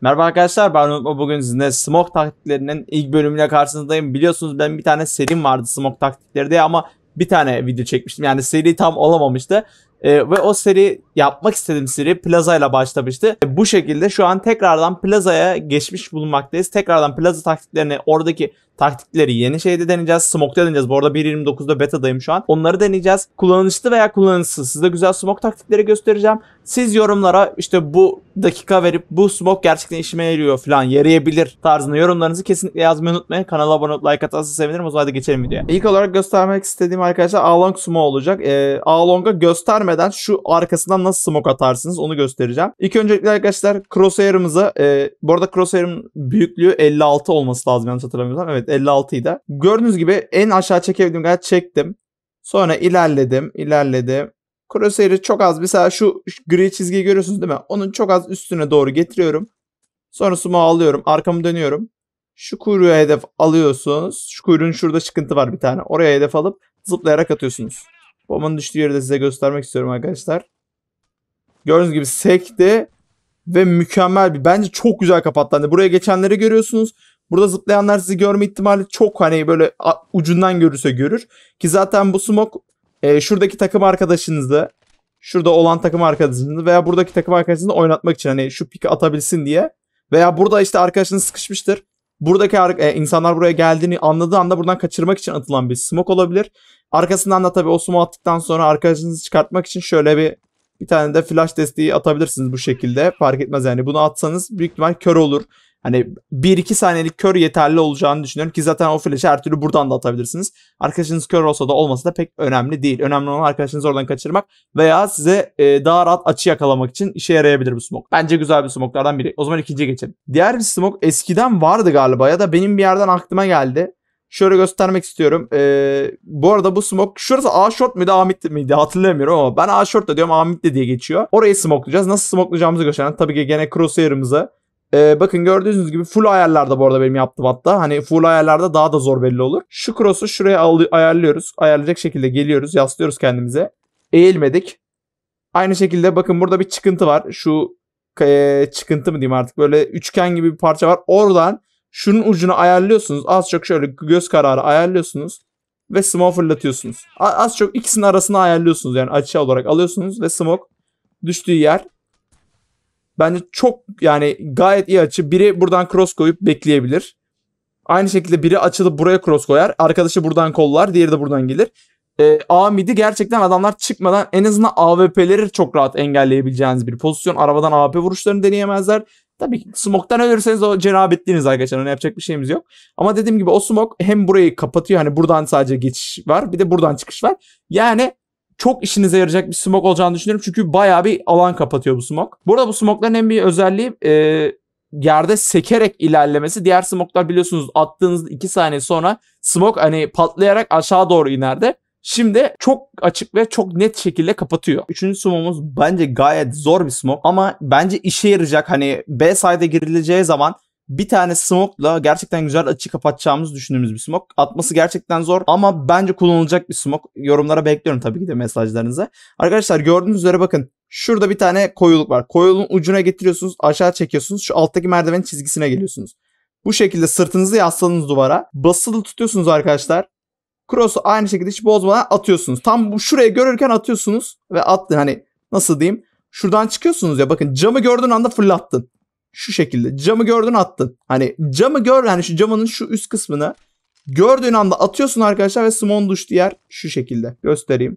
Merhaba arkadaşlar ben Umut bugün sizinle Smoke taktiklerinin ilk bölümüyle karşınızdayım. Biliyorsunuz ben bir tane serim vardı Smoke taktikleri diye ama bir tane video çekmiştim. Yani seri tam olamamıştı. Ee, ve o seri yapmak istediğim seri Plaza ile başlamıştı. E, bu şekilde şu an tekrardan Plaza'ya geçmiş bulunmaktayız. Tekrardan Plaza taktiklerini oradaki taktikleri yeni şeyde deneyeceğiz. Smoke'da deneyeceğiz. Bu arada 1.29'da beta'dayım şu an. Onları deneyeceğiz. Kullanışlı veya kullanışsız. Size güzel smoke taktikleri göstereceğim. Siz yorumlara işte bu dakika verip bu smoke gerçekten işime yarıyor falan yarayabilir tarzında yorumlarınızı kesinlikle yazmayı unutmayın. Kanala abone olup like atarsanız sevinirim. O zaman hadi geçelim videoya. İlk olarak göstermek istediğim arkadaşlar Along Smoke olacak. Ee, Along'a göstermeden şu arkasından nasıl smoke atarsınız onu göstereceğim. İlk öncelikle arkadaşlar crosshair'ımıza e, bu arada crosshair'ın büyüklüğü 56 olması lazım yanlış hatırlamıyorsam. Evet 56 idi. Gördüğünüz gibi en aşağı çekebildiğim kadar çektim. Sonra ilerledim, ilerledim, Crosshair'i çok az mesela şu gri çizgi görüyorsunuz değil mi? Onun çok az üstüne doğru getiriyorum. Sonra sumo alıyorum. Arkamı dönüyorum. Şu kuyruğa hedef alıyorsunuz. Şu kuyruğun şurada çıkıntı var bir tane. Oraya hedef alıp zıplayarak atıyorsunuz. Bombanın düştüğü yeri de size göstermek istiyorum arkadaşlar. Gördüğünüz gibi sekti. Ve mükemmel bir bence çok güzel kapattı. Hani buraya geçenleri görüyorsunuz. Burada zıplayanlar sizi görme ihtimali çok hani böyle ucundan görürse görür. Ki zaten bu smok e, şuradaki takım arkadaşınızı şurada olan takım arkadaşınızı veya buradaki takım arkadaşınızı oynatmak için hani şu pik atabilsin diye veya burada işte arkadaşınız sıkışmıştır. Buradaki e, insanlar buraya geldiğini anladığı anda buradan kaçırmak için atılan bir smoke olabilir. Arkasından da tabii o smoke attıktan sonra arkadaşınızı çıkartmak için şöyle bir bir tane de flash desteği atabilirsiniz bu şekilde. Fark etmez yani. Bunu atsanız büyük ihtimal kör olur Hani 1-2 saniyelik kör yeterli olacağını düşünüyorum ki zaten o flash'ı her türlü buradan da atabilirsiniz. Arkadaşınız kör olsa da olmasa da pek önemli değil. Önemli olan arkadaşınızı oradan kaçırmak veya size e, daha rahat açı yakalamak için işe yarayabilir bu smoke. Bence güzel bir smoke'lardan biri. O zaman ikinciye geçelim. Diğer bir smoke eskiden vardı galiba ya da benim bir yerden aklıma geldi. Şöyle göstermek istiyorum. Ee, bu arada bu smoke şurası A short muydu A mid miydi hatırlamıyorum ama ben A short da diyorum A mid de diye geçiyor. Orayı smokelayacağız. Nasıl smokelayacağımızı gösteren tabii ki gene crosshair'ımıza ee, bakın gördüğünüz gibi full ayarlarda bu arada benim yaptım hatta. Hani full ayarlarda daha da zor belli olur. Şu cross'u şuraya ayarlıyoruz. Ayarlayacak şekilde geliyoruz. Yaslıyoruz kendimize. Eğilmedik. Aynı şekilde bakın burada bir çıkıntı var. Şu e, çıkıntı mı diyeyim artık. Böyle üçgen gibi bir parça var. Oradan şunun ucunu ayarlıyorsunuz. Az çok şöyle göz kararı ayarlıyorsunuz. Ve smoke fırlatıyorsunuz. Az çok ikisinin arasını ayarlıyorsunuz. Yani açı olarak alıyorsunuz ve smoke düştüğü yer Bence çok yani gayet iyi açı. Biri buradan cross koyup bekleyebilir. Aynı şekilde biri açılıp buraya cross koyar. Arkadaşı buradan kollar. Diğeri de buradan gelir. E, A midi gerçekten adamlar çıkmadan en azından AWP'leri çok rahat engelleyebileceğiniz bir pozisyon. Arabadan AWP vuruşlarını deneyemezler. Tabii ki smoke'tan ölürseniz o cenabetliğiniz arkadaşlar. Ona yapacak bir şeyimiz yok. Ama dediğim gibi o smoke hem burayı kapatıyor. Hani buradan sadece geçiş var. Bir de buradan çıkış var. Yani çok işinize yarayacak bir smok olacağını düşünüyorum. Çünkü bayağı bir alan kapatıyor bu smok. Burada bu smokların en büyük özelliği e, yerde sekerek ilerlemesi. Diğer smoklar biliyorsunuz attığınız 2 saniye sonra smok hani patlayarak aşağı doğru iner de, Şimdi çok açık ve çok net şekilde kapatıyor. Üçüncü smokumuz bence gayet zor bir smok ama bence işe yarayacak. Hani B side'e girileceği zaman bir tane smoke'la gerçekten güzel açı kapatacağımız düşündüğümüz bir smoke. Atması gerçekten zor ama bence kullanılacak bir smoke. Yorumlara bekliyorum tabii ki de mesajlarınızı. Arkadaşlar gördüğünüz üzere bakın. Şurada bir tane koyuluk var. koyulun ucuna getiriyorsunuz, aşağı çekiyorsunuz. Şu alttaki merdivenin çizgisine geliyorsunuz. Bu şekilde sırtınızı yasladığınız duvara basılı tutuyorsunuz arkadaşlar. Cross'u aynı şekilde hiç bozmadan atıyorsunuz. Tam bu şuraya görürken atıyorsunuz ve attın hani nasıl diyeyim. Şuradan çıkıyorsunuz ya bakın camı gördüğün anda fırlattın şu şekilde camı gördün attın. Hani camı gör hani şu camının şu üst kısmını gördüğün anda atıyorsun arkadaşlar ve smon düştü yer şu şekilde. Göstereyim.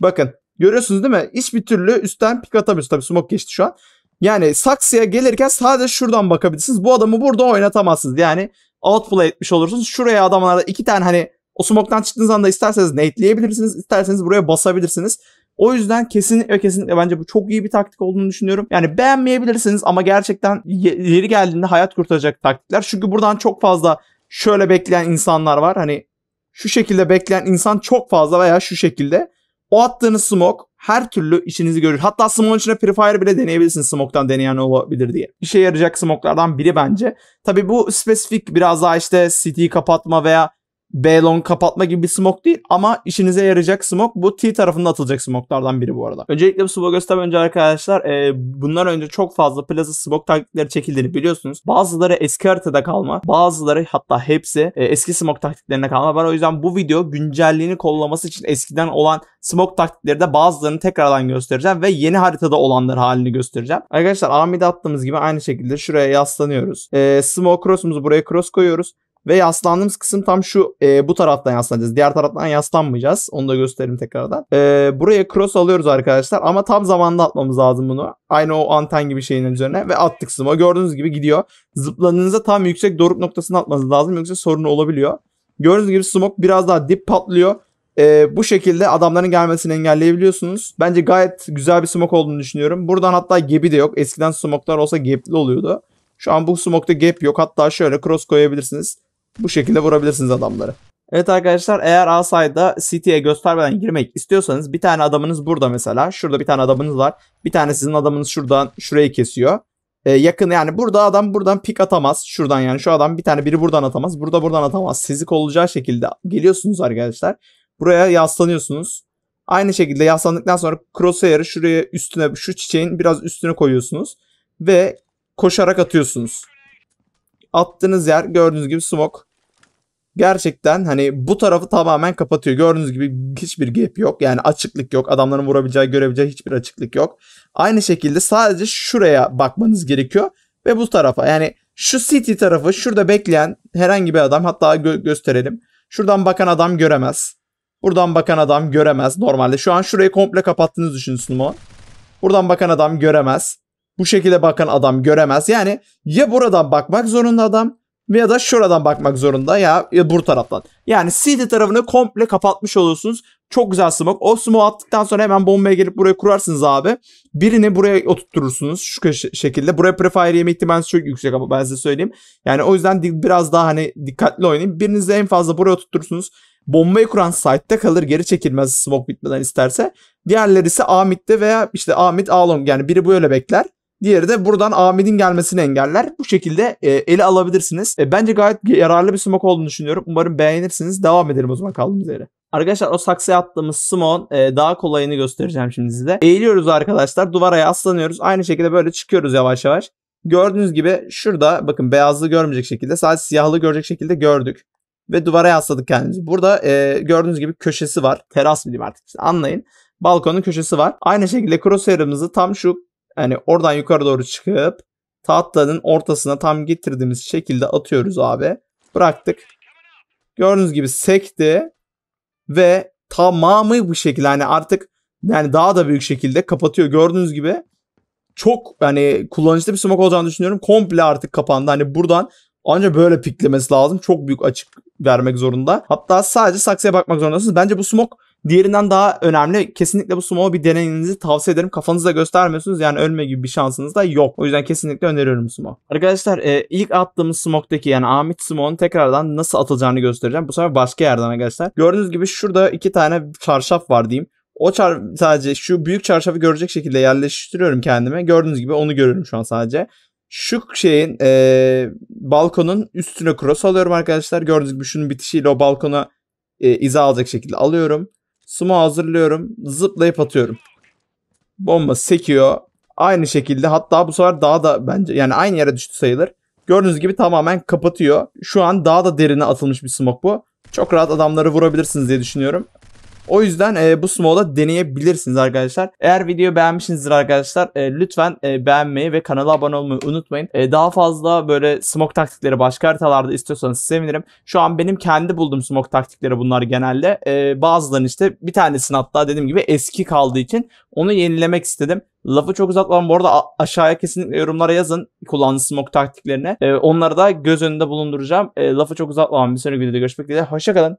Bakın görüyorsunuz değil mi? Hiçbir türlü üstten pik atamıyorsun. Tabii smoke geçti şu an. Yani saksıya gelirken sadece şuradan bakabilirsiniz. Bu adamı burada oynatamazsınız. Yani outplay etmiş olursunuz. Şuraya adamlarda iki tane hani o smoke'tan çıktığınız anda isterseniz nateleyebilirsiniz. isterseniz buraya basabilirsiniz. O yüzden kesinlikle kesinlikle bence bu çok iyi bir taktik olduğunu düşünüyorum. Yani beğenmeyebilirsiniz ama gerçekten yeri geldiğinde hayat kurtaracak taktikler. Çünkü buradan çok fazla şöyle bekleyen insanlar var. Hani şu şekilde bekleyen insan çok fazla veya şu şekilde. O attığınız smoke her türlü işinizi görür. Hatta smoke'un içine prefire bile deneyebilirsiniz smoke'tan deneyen olabilir diye. İşe yarayacak smoke'lardan biri bence. Tabii bu spesifik biraz daha işte CD kapatma veya B long kapatma gibi bir smoke değil ama işinize yarayacak smoke bu T tarafında atılacak smoke'lardan biri bu arada. Öncelikle bu smoke göstermeden önce arkadaşlar e, bundan önce çok fazla plaza smoke taktikleri çekildiğini biliyorsunuz. Bazıları eski haritada kalma bazıları hatta hepsi e, eski smoke taktiklerine kalma. Ben o yüzden bu video güncelliğini kollaması için eskiden olan smoke taktikleri de bazılarını tekrardan göstereceğim ve yeni haritada olanlar halini göstereceğim. Arkadaşlar Ahmet'e attığımız gibi aynı şekilde şuraya yaslanıyoruz. E, smoke cross'umuzu buraya cross koyuyoruz. Ve yaslandığımız kısım tam şu e, bu taraftan yaslanacağız. Diğer taraftan yaslanmayacağız. Onu da göstereyim tekrardan. E, buraya cross alıyoruz arkadaşlar. Ama tam zamanda atmamız lazım bunu. Aynı o anten gibi şeyin üzerine. Ve attık sıma. Gördüğünüz gibi gidiyor. Zıpladığınızda tam yüksek doruk noktasını atmanız lazım. Yoksa sorun olabiliyor. Gördüğünüz gibi smoke biraz daha dip patlıyor. E, bu şekilde adamların gelmesini engelleyebiliyorsunuz. Bence gayet güzel bir smoke olduğunu düşünüyorum. Buradan hatta gebi de yok. Eskiden smoke'lar olsa gap'li oluyordu. Şu an bu smoke'da gap yok. Hatta şöyle cross koyabilirsiniz. Bu şekilde vurabilirsiniz adamları. Evet arkadaşlar eğer Asay'da City'ye göstermeden girmek istiyorsanız bir tane adamınız burada mesela. Şurada bir tane adamınız var. Bir tane sizin adamınız şuradan şurayı kesiyor. Ee, yakın yani burada adam buradan pik atamaz. Şuradan yani şu adam bir tane biri buradan atamaz. Burada buradan atamaz. Sizi olacağı şekilde geliyorsunuz arkadaşlar. Buraya yaslanıyorsunuz. Aynı şekilde yaslandıktan sonra crosshair'ı şuraya üstüne şu çiçeğin biraz üstüne koyuyorsunuz. Ve koşarak atıyorsunuz attığınız yer gördüğünüz gibi smoke. Gerçekten hani bu tarafı tamamen kapatıyor. Gördüğünüz gibi hiçbir gap yok. Yani açıklık yok. Adamların vurabileceği, görebileceği hiçbir açıklık yok. Aynı şekilde sadece şuraya bakmanız gerekiyor ve bu tarafa. Yani şu city tarafı şurada bekleyen herhangi bir adam hatta gö- gösterelim. Şuradan bakan adam göremez. Buradan bakan adam göremez normalde. Şu an şurayı komple kapattığınızı düşünün Sumo. Buradan bakan adam göremez. Bu şekilde bakan adam göremez. Yani ya buradan bakmak zorunda adam ya da şuradan bakmak zorunda ya, ya bu taraftan. Yani CD tarafını komple kapatmış oluyorsunuz Çok güzel smoke. O smoke attıktan sonra hemen bombaya gelip buraya kurarsınız abi. Birini buraya oturtursunuz şu şekilde. Buraya prefire yeme ihtimaliniz çok yüksek ama ben size söyleyeyim. Yani o yüzden biraz daha hani dikkatli oynayın. Biriniz en fazla buraya oturtursunuz. Bombayı kuran site'de kalır geri çekilmez smoke bitmeden isterse. Diğerleri ise A mid'de veya işte A mid A long yani biri böyle bekler. Diğeri de buradan Ahmet'in gelmesini engeller. Bu şekilde e, eli alabilirsiniz. E, bence gayet yararlı bir smoke olduğunu düşünüyorum. Umarım beğenirsiniz. Devam edelim o zaman kaldığımız yere. Arkadaşlar o saksıya attığımız Simon e, daha kolayını göstereceğim şimdi size. Eğiliyoruz arkadaşlar. Duvara aslanıyoruz. Aynı şekilde böyle çıkıyoruz yavaş yavaş. Gördüğünüz gibi şurada bakın beyazlı görmeyecek şekilde sadece siyahlı görecek şekilde gördük. Ve duvara yasladık kendimizi. Burada e, gördüğünüz gibi köşesi var. Teras bileyim artık işte anlayın. Balkonun köşesi var. Aynı şekilde crosshair'ımızı tam şu yani oradan yukarı doğru çıkıp tahtanın ortasına tam getirdiğimiz şekilde atıyoruz abi. Bıraktık. Gördüğünüz gibi sekti ve tamamı bu şekilde yani artık yani daha da büyük şekilde kapatıyor. Gördüğünüz gibi çok yani kullanışlı bir smok olacağını düşünüyorum. Komple artık kapandı. Hani buradan ancak böyle piklemesi lazım. Çok büyük açık vermek zorunda. Hatta sadece saksıya bakmak zorundasınız. Bence bu smok Diğerinden daha önemli kesinlikle bu sumo bir deneyinizi tavsiye ederim. Kafanızda göstermiyorsunuz yani ölme gibi bir şansınız da yok. O yüzden kesinlikle öneriyorum sumo. Arkadaşlar e, ilk attığımız smoke'daki yani Amit sumo'nun tekrardan nasıl atılacağını göstereceğim. Bu sefer başka yerden arkadaşlar. Gördüğünüz gibi şurada iki tane çarşaf var diyeyim. O çar sadece şu büyük çarşafı görecek şekilde yerleştiriyorum kendime. Gördüğünüz gibi onu görüyorum şu an sadece şu şeyin e, balkonun üstüne cross alıyorum arkadaşlar. Gördüğünüz gibi şunun bitişiyle o balkona e, iza alacak şekilde alıyorum. Sumo hazırlıyorum. Zıplayıp atıyorum. Bomba sekiyor. Aynı şekilde hatta bu sefer daha da bence yani aynı yere düştü sayılır. Gördüğünüz gibi tamamen kapatıyor. Şu an daha da derine atılmış bir smoke bu. Çok rahat adamları vurabilirsiniz diye düşünüyorum. O yüzden e, bu Small'da deneyebilirsiniz arkadaşlar. Eğer video beğenmişsinizdir arkadaşlar e, lütfen e, beğenmeyi ve kanala abone olmayı unutmayın. E, daha fazla böyle smoke taktikleri başka haritalarda istiyorsanız sevinirim. Şu an benim kendi bulduğum smoke taktikleri bunlar genelde. E, bazılarının işte bir tanesini hatta dediğim gibi eski kaldığı için onu yenilemek istedim. Lafı çok uzatmam. bu arada aşağıya kesinlikle yorumlara yazın kullandığınız smoke taktiklerini. E, onları da göz önünde bulunduracağım. E, lafı çok uzatmam. bir sonraki videoda görüşmek üzere. Hoşçakalın.